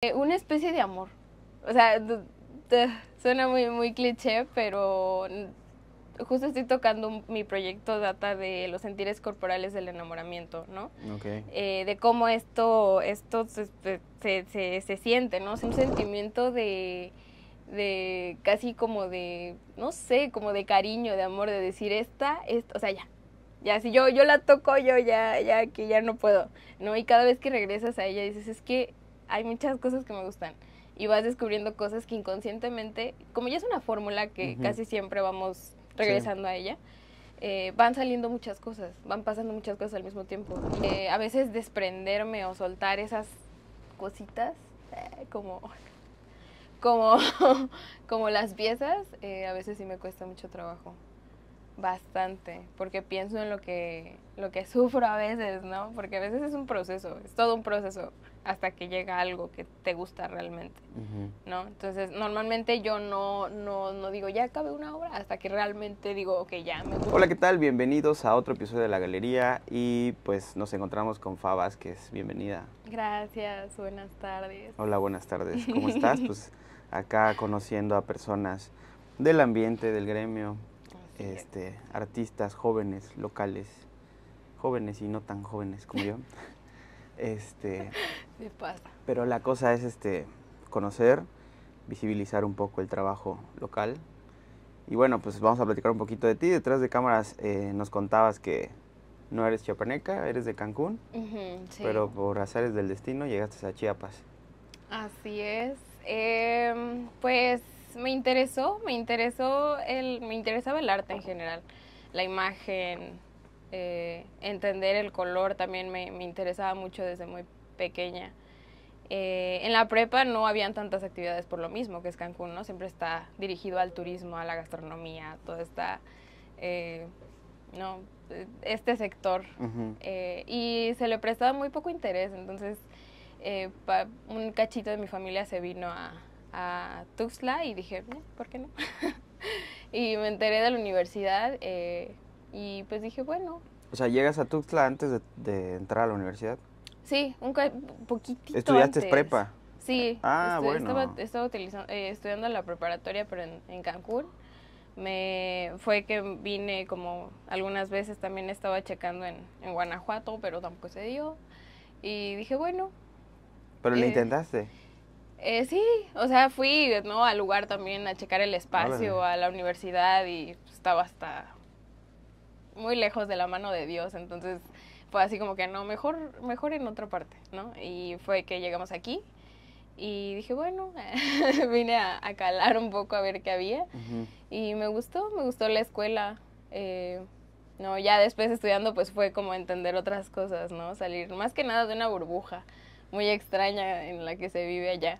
Eh, una especie de amor. O sea, suena muy, muy cliché, pero justo estoy tocando mi proyecto data de los sentires corporales del enamoramiento, ¿no? Eh, de cómo esto, esto se, se, siente, ¿no? Es un sentimiento de, de casi como de, no sé, como de cariño, de amor, de decir esta, esta o sea, ya, ya si yo yo la toco yo ya ya que ya no puedo no y cada vez que regresas a ella dices es que hay muchas cosas que me gustan y vas descubriendo cosas que inconscientemente, como ya es una fórmula que casi siempre vamos regresando a ella, eh, van saliendo muchas cosas, van pasando muchas cosas al mismo tiempo. Eh, a veces desprenderme o soltar esas cositas, eh, como, como, como las piezas, a veces sí me cuesta mucho trabajo. Bastante, porque pienso en lo que, lo que sufro a veces, ¿no? Porque a veces es un proceso, es todo un proceso hasta que llega algo que te gusta realmente, ¿no? Entonces, normalmente yo no, no, no digo, ya acabé una obra, hasta que realmente digo, que ya me Hola, ¿qué tal? Bienvenidos a otro episodio de La Galería y pues nos encontramos con que es bienvenida. Gracias, buenas tardes. Hola, buenas tardes, ¿cómo estás? pues acá conociendo a personas del ambiente, del gremio, este, artistas jóvenes, locales, jóvenes y no tan jóvenes como yo. Este, pasa. Pero la cosa es este, conocer, visibilizar un poco el trabajo local. Y bueno, pues vamos a platicar un poquito de ti. Detrás de cámaras eh, nos contabas que no eres chiapaneca, eres de Cancún, pero por azares del destino llegaste a Chiapas. Así es. Em, pues me interesó, me interesó el, me interesaba el arte en general, la imagen, eh, entender el color también me, interesaba mucho desde muy pequeña. Eh, en la prepa no habían tantas actividades por lo mismo que es Cancún, ¿no? Siempre está dirigido al turismo, a la gastronomía, todo está, eh, ¿no? Este sector. y se le prestaba muy poco interés, entonces un cachito de mi familia se vino a, a Tuxtla y dije, eh, ¿por qué no? y me enteré de la universidad eh, y pues dije, bueno. O sea, ¿llegas a Tuxtla antes de, entrar a la universidad? Sí, un poquitito ¿Estudiaste prepa? Sí. Ah, bueno. Estaba, eh, estudiando la preparatoria, pero en, Cancún me fue que vine como algunas veces también estaba checando en, Guanajuato, pero tampoco se dio. Y dije, bueno. Pero lo intentaste. Eh, sí, o sea, fui ¿no? al lugar también a checar el espacio, a la universidad y estaba hasta muy lejos de la mano de Dios, entonces fue así como que no, mejor, mejor en otra parte, ¿no? Y fue que llegamos aquí y dije, bueno, vine a, calar un poco a ver qué había y me gustó, me gustó la escuela. Eh, no, ya después estudiando pues fue como entender otras cosas, ¿no? Salir más que nada de una burbuja muy extraña en la que se vive allá.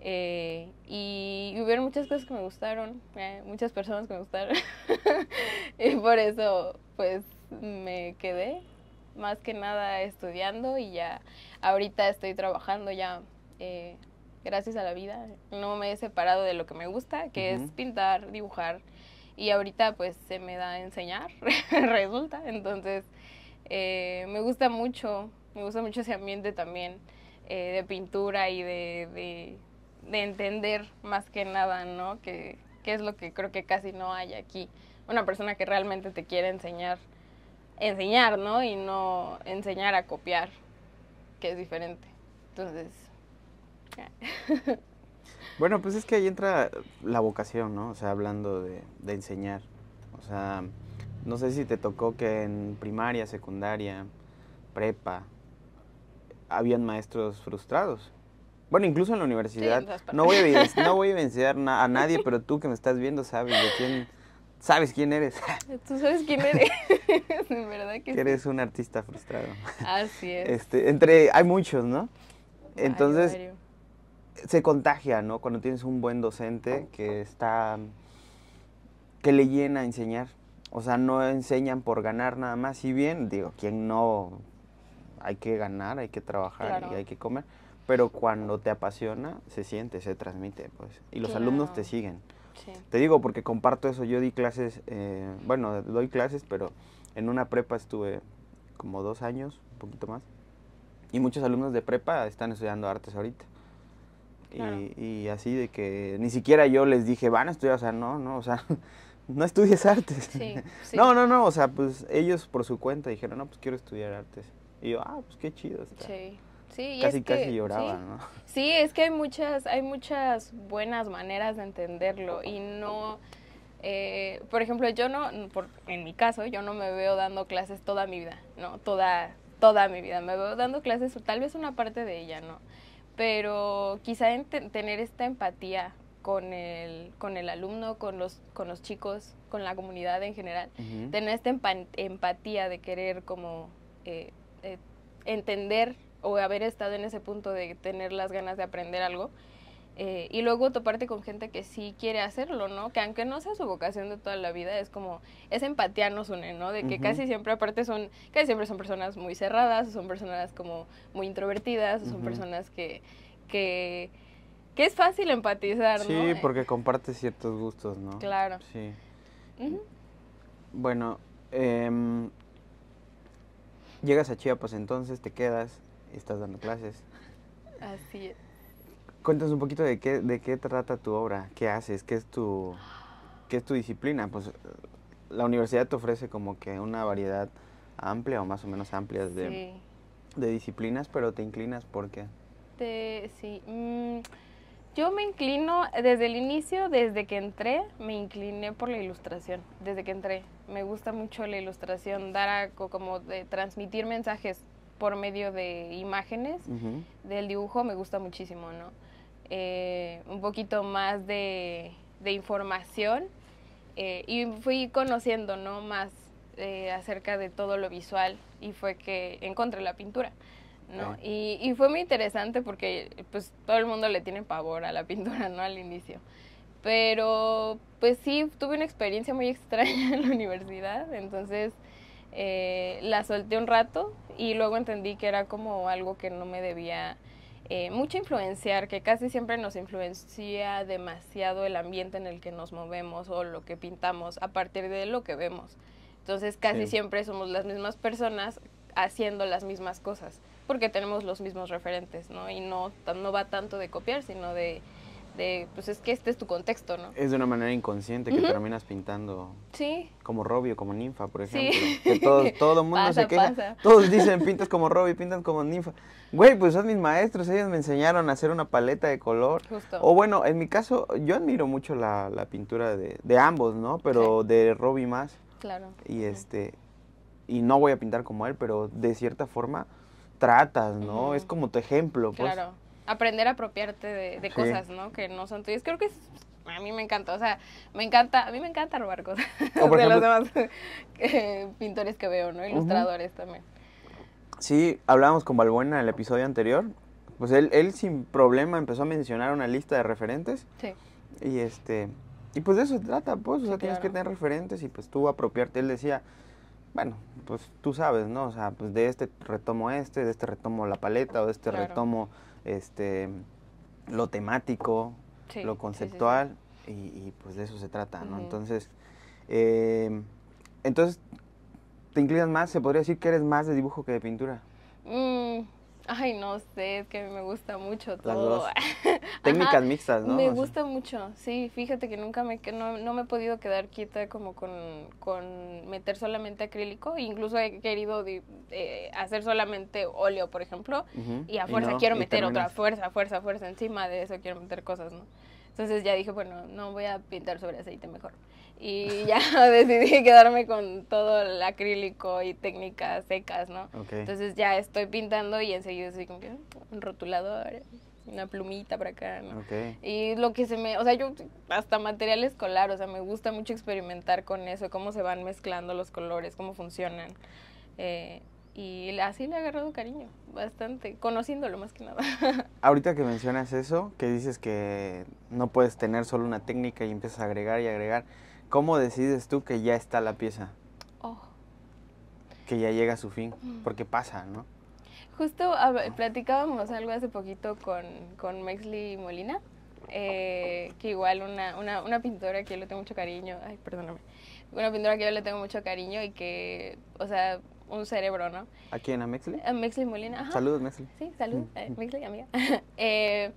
Eh, y, hubo hubieron muchas cosas que me gustaron, eh, muchas personas que me gustaron. y por eso, pues, me quedé más que nada estudiando y ya ahorita estoy trabajando ya, eh, gracias a la vida. No me he separado de lo que me gusta, que es pintar, dibujar. Y ahorita, pues, se me da enseñar, resulta. Entonces, me gusta mucho me gusta mucho ese ambiente también eh, de pintura y de, de, entender más que nada, ¿no? Que, es lo que creo que casi no hay aquí. Una persona que realmente te quiere enseñar, enseñar, ¿no? Y no enseñar a copiar, que es diferente. Entonces... bueno, pues es que ahí entra la vocación, ¿no? O sea, hablando de, de enseñar. O sea, no sé si te tocó que en primaria, secundaria, prepa, habían maestros frustrados. Bueno, incluso en la universidad. no, voy a, no voy a vencer a nadie, pero tú que me estás viendo sabes de quién, sabes quién eres. Tú sabes quién eres, de verdad que, que eres un artista frustrado. Así es. Este, entre, hay muchos, ¿no? Entonces, se contagia, ¿no? Cuando tienes un buen docente que está, que le llena a enseñar. O sea, no enseñan por ganar nada más. Si bien, digo, quien no hay que ganar, hay que trabajar y hay que comer, pero cuando te apasiona, se siente, se transmite, pues, y los alumnos te siguen. Te digo porque comparto eso, yo di clases, eh, bueno, doy clases, pero en una prepa estuve como dos años, un poquito más, y muchos alumnos de prepa están estudiando artes ahorita. Y, así de que ni siquiera yo les dije, van a estudiar, o sea, no, no, o sea, no estudies artes. No, no, no, o sea, pues ellos por su cuenta dijeron, no, pues quiero estudiar artes. Y yo, ah, pues qué chido. Está. Sí. Sí, casi, que, casi lloraba, ¿no? Sí, es que hay muchas, hay muchas buenas maneras de entenderlo y no, eh, por ejemplo, yo no, por, en mi caso, yo no me veo dando clases toda mi vida, ¿no? Toda, toda mi vida, me veo dando clases, tal vez una parte de ella, ¿no? Pero quizá tener esta empatía con el, con el alumno, con los, con los chicos, con la comunidad en general, tener esta empatía de querer como... Eh, eh, entender o haber estado en ese punto de tener las ganas de aprender algo. Eh, y luego toparte con gente que sí quiere hacerlo, ¿no? Que aunque no sea su vocación de toda la vida, es como, esa empatía nos une, ¿no? De que casi siempre, aparte son, casi siempre son personas muy cerradas, son personas como muy introvertidas, son personas que, que, es fácil empatizar, ¿no? Sí, eh, porque comparte ciertos gustos, ¿no? Claro. Sí. Bueno, eh, Llegas a Chiapas entonces, te quedas, y estás dando clases. Así es. Cuéntanos un poquito de qué, de qué trata tu obra, qué haces, qué es tu, qué es tu disciplina. Pues la universidad te ofrece como que una variedad amplia o más o menos amplia de, disciplinas, pero te inclinas por qué. Te, sí. Mm, yo me inclino, desde el inicio, desde que entré, me incliné por la ilustración, desde que entré. Me gusta mucho la ilustración, dar a, como de transmitir mensajes por medio de imágenes del dibujo, me gusta muchísimo, ¿no? Eh, un poquito más de, información eh, y fui conociendo, ¿no? Más eh, acerca de todo lo visual y fue que encontré la pintura. ¿no? Y, fue muy interesante porque pues todo el mundo le tiene pavor a la pintura, ¿no? Al inicio. Pero pues sí, tuve una experiencia muy extraña en la universidad, entonces eh, la solté un rato y luego entendí que era como algo que no me debía eh, mucho influenciar, que casi siempre nos influencia demasiado el ambiente en el que nos movemos o lo que pintamos a partir de lo que vemos. Entonces casi siempre somos las mismas personas haciendo las mismas cosas porque tenemos los mismos referentes, ¿no? Y no, no va tanto de copiar, sino de, pues es que este es tu contexto, ¿no? Es de una manera inconsciente que terminas pintando sí. como Robby o como ninfa, por ejemplo. Sí. Que todo, todo mundo se queda... Todos dicen, pintas como Robby, pintas como ninfa. Güey, pues son mis maestros, ellos me enseñaron a hacer una paleta de color. Justo. O bueno, en mi caso, yo admiro mucho la, pintura de, ambos, ¿no? Pero de Robby más. Claro. Y este, y no voy a pintar como él, pero de cierta forma tratas, ¿no? Es como tu ejemplo, pues. Claro. Aprender a apropiarte de, cosas, ¿no? Que no son tuyas. Creo que es, a mí me encanta, o sea, me encanta, a mí me encanta robar cosas de los demás eh, pintores que veo, ¿no? Ilustradores también. Sí, hablábamos con Balbuena en el episodio anterior, pues él, él sin problema empezó a mencionar una lista de referentes. Sí. Y este, y pues de eso se trata, pues, o sea, tienes que tener referentes y pues tú apropiarte, él decía, bueno, pues tú sabes, ¿no? O sea, pues de este retomo este, de este retomo la paleta, o de este retomo este lo temático, lo conceptual, y, pues de eso se trata, ¿no? Entonces, eh, entonces, ¿te inclinas más? ¿Se podría decir que eres más de dibujo que de pintura? Mm, Ay, no sé, que a mí me gusta mucho todo. Técnicas mixtas, ¿no? Me gusta mucho, sí. Fíjate que nunca me, no, no me he podido quedar quieta como con, meter solamente acrílico. Incluso he querido eh, hacer solamente óleo, por ejemplo. Y a fuerza quiero meter otra fuerza, fuerza, fuerza. Encima de eso quiero meter cosas, ¿no? Entonces ya dije, bueno, no voy a pintar sobre aceite mejor y ya decidí quedarme con todo el acrílico y técnicas secas, ¿no? Entonces ya estoy pintando y enseguida soy como que ah, un rotulador, una plumita para acá, ¿no? Y lo que se me, o sea, yo hasta material escolar, o sea, me gusta mucho experimentar con eso, cómo se van mezclando los colores, cómo funcionan. Eh, y así le he agarrado cariño, bastante, conociéndolo más que nada. Ahorita que mencionas eso, que dices que no puedes tener solo una técnica y empiezas a agregar y agregar, ¿Cómo decides tú que ya está la pieza? Oh. Que ya llega a su fin, porque pasa, ¿no? Justo platicábamos algo hace poquito con, con Mexley Molina, eh, que igual una, una, pintora que yo le tengo mucho cariño, ay, perdóname, una pintora que yo le tengo mucho cariño y que, o sea, un cerebro, ¿no? ¿A quién? ¿A Mexley? A Mexley Molina, Saludos, Mexley. Sí, saludos, mm. eh, Mexley, amiga. Eh,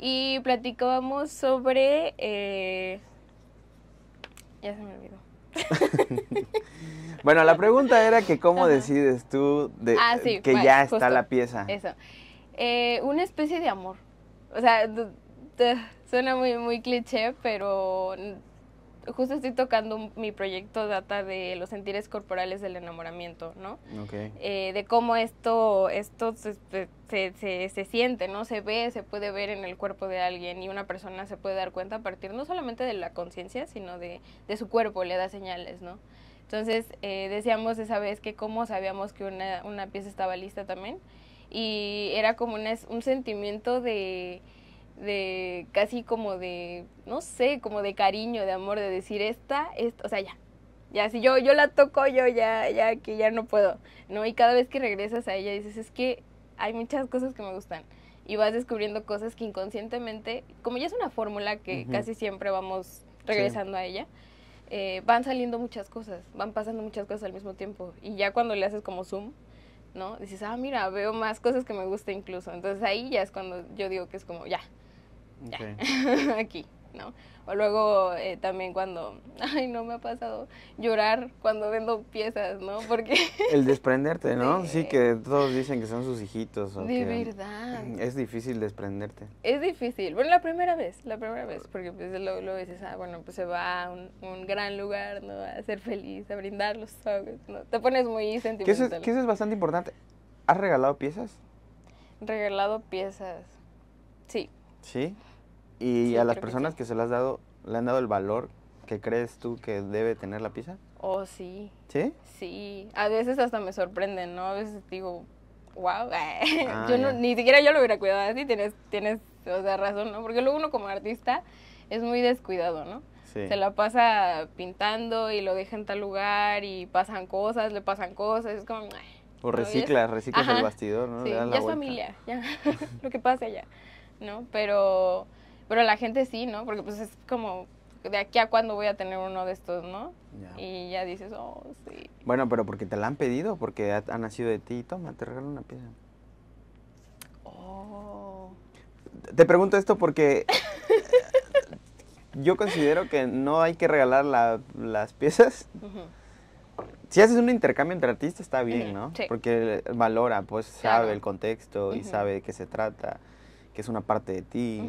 y platicábamos sobre ya se me olvidó. bueno, la pregunta era que cómo decides tú de, ah, que ya está la pieza. Eso. Eh, una especie de amor. O sea, suena muy, muy cliché, pero justo estoy tocando mi proyecto data de los sentires corporales del enamoramiento, ¿no? Ok. Eh, de cómo esto, esto se, se, se, siente, ¿no? Se ve, se puede ver en el cuerpo de alguien y una persona se puede dar cuenta a partir no solamente de la conciencia, sino de, de, su cuerpo, le da señales, ¿no? Entonces eh, decíamos esa vez que cómo sabíamos que una, una pieza estaba lista también y era como un sentimiento de de casi como de, no sé, como de cariño, de amor, de decir esta, esta, o sea, ya, ya si yo, yo la toco, yo ya, ya, que ya no puedo, ¿no? Y cada vez que regresas a ella dices, es que hay muchas cosas que me gustan y vas descubriendo cosas que inconscientemente, como ya es una fórmula que casi siempre vamos regresando a ella, eh, van saliendo muchas cosas, van pasando muchas cosas al mismo tiempo y ya cuando le haces como zoom, ¿no? Dices, ah, mira, veo más cosas que me gusta incluso. Entonces ahí ya es cuando yo digo que es como, ya, aquí, ¿no? O luego eh, también cuando, ay, no me ha pasado llorar cuando vendo piezas, ¿no? Porque... El desprenderte, ¿no? Sí, que todos dicen que son sus hijitos. O de verdad. Es difícil desprenderte. Es difícil. Bueno, la primera vez, la primera vez, porque pues luego, dices, ah, bueno, pues se va a un, gran lugar, ¿no? A ser feliz, a brindar los ojos, ¿no? Te pones muy sentimental. ¿Qué eso es bastante importante. ¿Has regalado piezas? Regalado piezas, sí. ¿Sí? Y a las personas que, se las has dado, ¿le han dado el valor que crees tú que debe tener la pizza? Oh, sí. ¿Sí? Sí. A veces hasta me sorprenden, ¿no? A veces digo, wow, ah, yo ni siquiera yo lo hubiera cuidado así, tienes, tienes, o razón, ¿no? Porque luego uno como artista es muy descuidado, ¿no? Se la pasa pintando y lo deja en tal lugar y pasan cosas, le pasan cosas, es como... O reciclas, reciclas el bastidor, ¿no? Sí, la ya familia, ya, lo que pase allá, ¿no? Pero pero la gente sí, ¿no? Porque pues es como, de aquí a cuándo voy a tener uno de estos, ¿no? Y ya dices, oh, sí. Bueno, pero porque te la han pedido, porque ha, nacido de ti. Toma, te regalo una pieza. Oh. Te pregunto esto porque eh, yo considero que no hay que regalar las piezas. Si haces un intercambio entre artistas está bien, ¿no? Sí. Porque eh, valora, pues sabe el contexto y sabe de qué se trata, que es una parte de ti.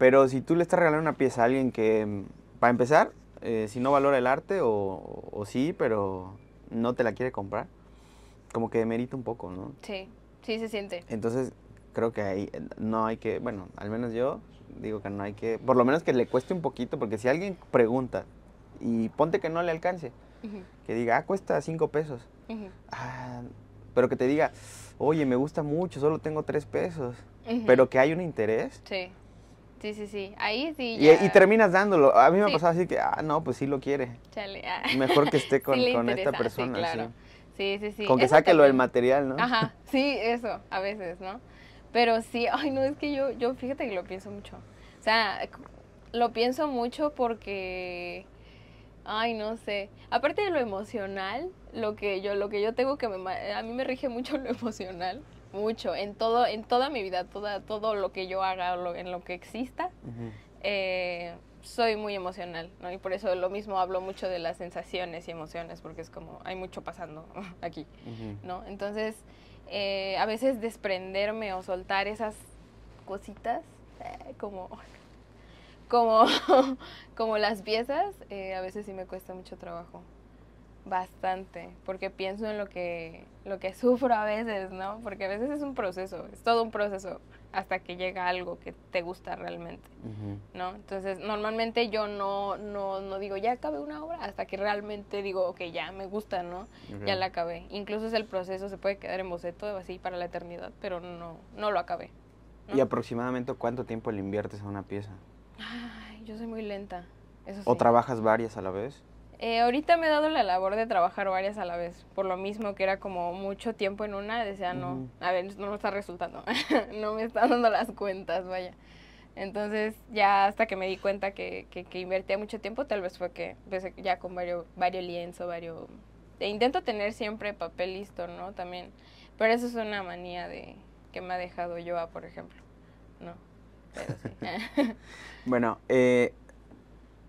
Pero si tú le estás regalando una pieza a alguien que, mm, para empezar, eh, si no valora el arte o, sí, pero no te la quiere comprar, como que demerita un poco, ¿no? Sí, sí se siente. Entonces, creo que ahí eh, no hay que, bueno, al menos yo digo que no hay que, por lo menos que le cueste un poquito, porque si alguien pregunta y ponte que no le alcance, que diga, ah, cuesta cinco pesos, ah, pero que te diga, oye, me gusta mucho, solo tengo tres pesos, pero que hay un interés. Sí Sí, sí, sí. Ahí sí. Y, terminas dándolo. A mí me ha pasado así que, ah, no, pues sí lo quiere. Ah. Mejor que esté con, esta persona. Sí, sí, sí, Con que saque lo del material, ¿no? Ajá, sí, eso, a veces, ¿no? Pero sí, ay, no, es que yo, yo fíjate que lo pienso mucho. O sea, lo pienso mucho porque, ay, no sé. Aparte de lo emocional, lo que yo, lo que yo tengo que, me, a mí me rige mucho lo emocional. Mucho, en todo, en toda mi vida, toda, todo lo que yo haga, en lo que exista, eh, soy muy emocional, ¿no? Y por eso lo mismo hablo mucho de las sensaciones y emociones, porque es como, hay mucho pasando aquí, ¿no? Entonces, eh, a veces desprenderme o soltar esas cositas, eh, como, como, como las piezas, a veces sí me cuesta mucho trabajo bastante, porque pienso en lo que, lo que sufro a veces, ¿no? Porque a veces es un proceso, es todo un proceso hasta que llega algo que te gusta realmente, ¿no? Entonces, normalmente yo no, no, no digo, ya acabé una obra, hasta que realmente digo, ok, ya me gusta, ¿no? Ya la acabé. Incluso es el proceso, se puede quedar en boceto así para la eternidad, pero no, no lo acabé. ¿Y aproximadamente cuánto tiempo le inviertes a una pieza? Ay, yo soy muy lenta. ¿O trabajas varias a la vez? Eh, ahorita me he dado la labor de trabajar varias a la vez, por lo mismo que era como mucho tiempo en una, decía, no, a ver, no me está resultando, no me está dando las cuentas, vaya. Entonces ya hasta que me di cuenta que, que, invertía mucho tiempo, tal vez fue que pues, ya con varios, varios lienzos, varios... E intento tener siempre papel listo, ¿no? También, pero eso es una manía de que me ha dejado yo, ah, por ejemplo, ¿no? bueno, eh,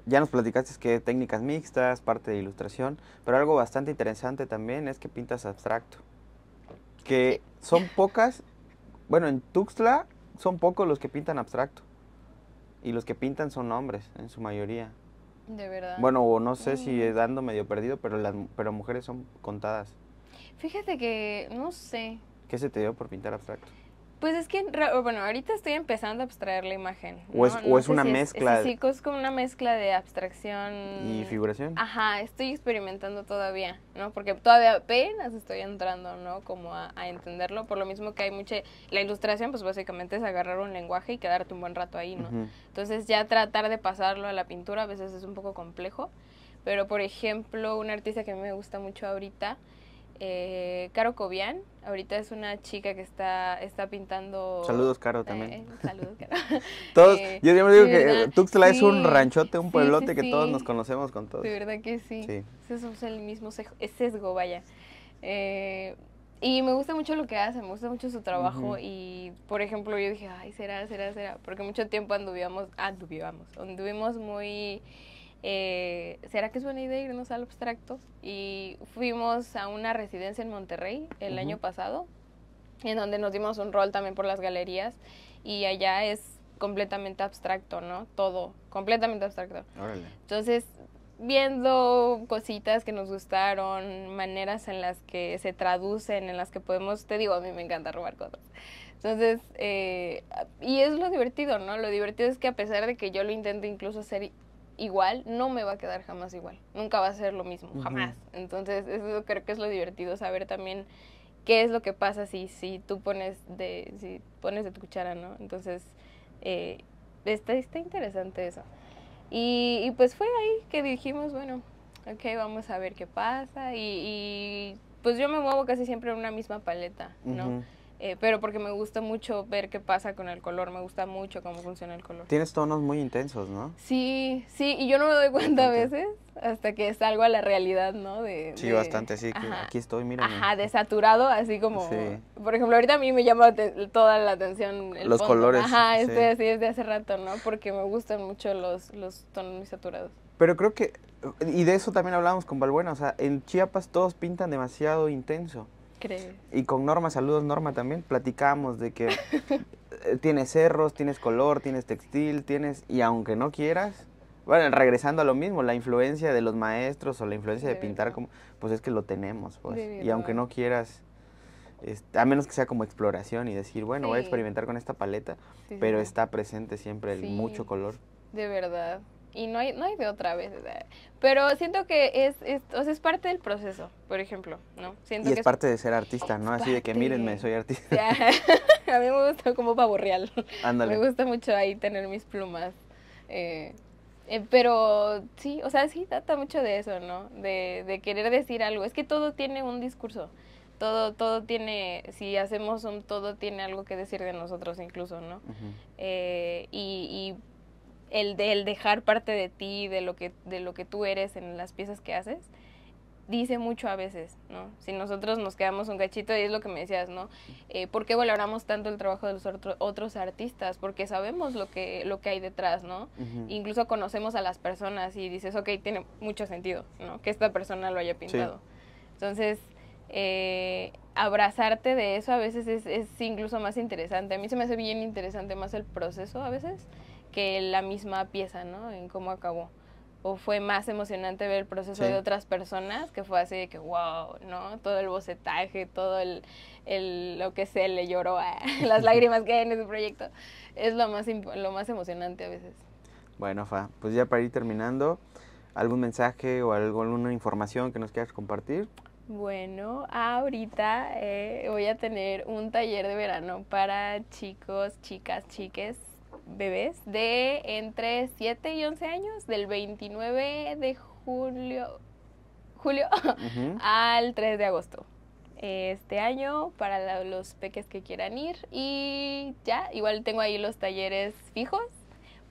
ya nos platicaste que técnicas mixtas, parte de ilustración, pero algo bastante interesante también es que pintas abstracto, que son pocas, bueno, en Tuxtla son pocos los que pintan abstracto y los que pintan son hombres en su mayoría. De verdad. Bueno, o no sé si mm. dando medio perdido, pero las pero mujeres son contadas. Fíjate que no sé. ¿Qué se te dio por pintar abstracto? Pues es que, bueno, ahorita estoy empezando a abstraer la imagen. O es, una mezcla. sí, es como una mezcla de abstracción. ¿Y figuración? Ajá, estoy experimentando todavía, ¿no? Porque todavía apenas estoy entrando, ¿no? Como a, entenderlo. Por lo mismo que hay mucha. La ilustración, pues básicamente es agarrar un lenguaje y quedarte un buen rato ahí, ¿no? Entonces, ya tratar de pasarlo a la pintura a veces es un poco complejo. Pero, por ejemplo, un artista que me gusta mucho ahorita eh, Caro Cobian. Ahorita es una chica que está, está pintando. Saludos, Caro, también. Eh, eh, saludos, Caro. todos, eh, yo siempre digo que Tuxtla es un ranchote, un pueblote que todos nos conocemos con todos. De verdad que sí. Ese es el mismo sesgo, vaya. y me gusta mucho lo que hace, me gusta mucho su trabajo. Y, por ejemplo, yo dije, ay, será, será, será. Porque mucho tiempo anduvíamos, anduvíamos, anduvimos muy eh, ¿será que es buena idea irnos al abstracto? Y fuimos a una residencia en Monterrey el año pasado, en donde nos dimos un rol también por las galerías y allá es completamente abstracto, ¿no? Todo, completamente abstracto. Entonces, viendo cositas que nos gustaron, maneras en las que se traducen, en las que podemos, te digo, a mí me encanta robar cosas. Entonces, eh, y es lo divertido, ¿no? Lo divertido es que a pesar de que yo lo intento incluso hacer igual, no me va a quedar jamás igual. Nunca va a ser lo mismo, jamás. Entonces, eso creo que es lo divertido, saber también qué es lo que pasa si, si tú pones de, si pones de tu cuchara, ¿no? Entonces, eh, está, está interesante eso. Y, y, pues fue ahí que dijimos, bueno, ok, vamos a ver qué pasa. Y, y pues yo me muevo casi siempre en una misma paleta, ¿no? Eh, pero porque me gusta mucho ver qué pasa con el color, me gusta mucho cómo funciona el color. Tienes tonos muy intensos, ¿no? Sí, sí, y yo no me doy cuenta a veces hasta que salgo a la realidad, ¿no? De, sí, bastante, sí, aquí estoy, mira Ajá, desaturado, así como, por ejemplo, ahorita a mí me llama toda la atención Los colores. Ajá, estoy así desde hace rato, ¿no? Porque me gustan mucho los, los tonos muy saturados. Pero creo que, y de eso también hablábamos con Balbuena, o sea, en Chiapas todos pintan demasiado intenso. Y con Norma, saludos Norma también, platicamos de que eh, tienes cerros, tienes color, tienes textil, tienes, y aunque no quieras, bueno, regresando a lo mismo, la influencia de los maestros o la influencia de, pintar, como, pues es que lo tenemos, pues. Y aunque no quieras, a menos que sea como exploración y decir, bueno, voy a experimentar con esta paleta, pero está presente siempre el mucho color. De verdad, y no hay, no hay de otra vez. Pero siento que es, es parte del proceso, por ejemplo, ¿no? y es parte de ser artista, ¿no? Así de que mírenme, soy artista. a mí me gusta como pavo real. Ándale. Me gusta mucho ahí tener mis plumas. Eh, eh, pero sí, o sea, sí trata mucho de eso, ¿no? De, querer decir algo. Es que todo tiene un discurso. Todo, todo tiene, si hacemos un todo, tiene algo que decir de nosotros incluso, ¿no? Eh, y el, dejar parte de ti, de lo, que, de lo que tú eres en las piezas que haces, dice mucho a veces, ¿no? Si nosotros nos quedamos un cachito, y es lo que me decías, ¿no? Eh, ¿Por qué valoramos tanto el trabajo de los otros artistas? Porque sabemos lo que, lo que hay detrás, ¿no? Incluso conocemos a las personas y dices, ok, tiene mucho sentido, ¿no? Que esta persona lo haya pintado. Entonces, eh, abrazarte de eso a veces es, es, incluso más interesante. A mí se me hace bien interesante más el proceso a veces que la misma pieza, ¿no? En cómo acabó. O fue más emocionante ver el proceso de otras personas, que fue así de que, wow, ¿no? Todo el bocetaje, todo el, el lo que se le lloró, a, las lágrimas que hay en ese proyecto, es lo más, lo más emocionante a veces. Bueno, Fa, pues ya para ir terminando, ¿algún mensaje o algo, alguna información que nos quieras compartir? Bueno, ahorita eh, voy a tener un taller de verano para chicos, chicas, chiques bebés de entre 7 y 11 años, del 29 de julio, julio al 3 de agosto este año para los peques que quieran ir y ya, igual tengo ahí los talleres fijos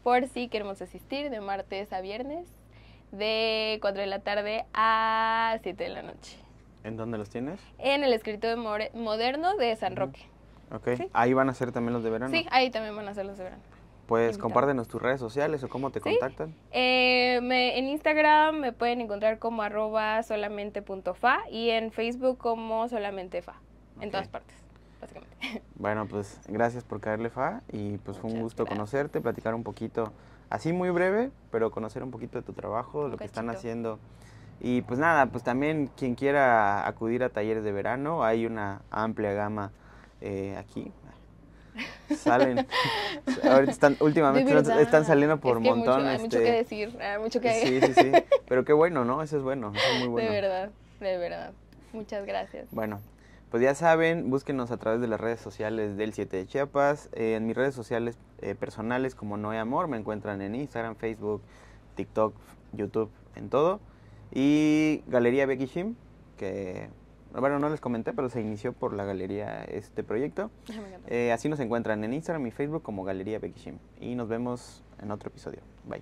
por si queremos asistir de martes a viernes de 4 de la tarde a 7 de la noche. ¿En dónde los tienes? En el escritorio moderno de San Roque. Ok, ahí van a ser también los de verano. Sí, ahí también van a ser los de verano. Pues compártenos tus redes sociales o cómo te contactan. Eh, en Instagram me pueden encontrar como arroba solamente.fa y en Facebook como solamente.fa En todas partes, básicamente. Bueno, pues gracias por caerle fa y pues fue un gusto conocerte, platicar un poquito, así muy breve, pero conocer un poquito de tu trabajo, lo que están haciendo. Y pues nada, pues también quien quiera acudir a talleres de verano, hay una amplia gama eh, aquí Salen. últimamente están, saliendo por montones Hay mucho que decir, mucho que Sí, sí, sí. Pero qué bueno, ¿no? Eso es bueno, De verdad, de verdad. Muchas gracias. Bueno, pues ya saben, búsquenos a través de las redes sociales del 7 de Chiapas. en mis redes sociales eh, personales como Hay Amor me encuentran en Instagram, Facebook, TikTok, YouTube, en todo. Y Galería Becky Shim, que bueno, no les comenté, pero se inició por la galería este proyecto. Eh, así nos encuentran en Instagram y Facebook como Galería Becky Shim. Y nos vemos en otro episodio. Bye.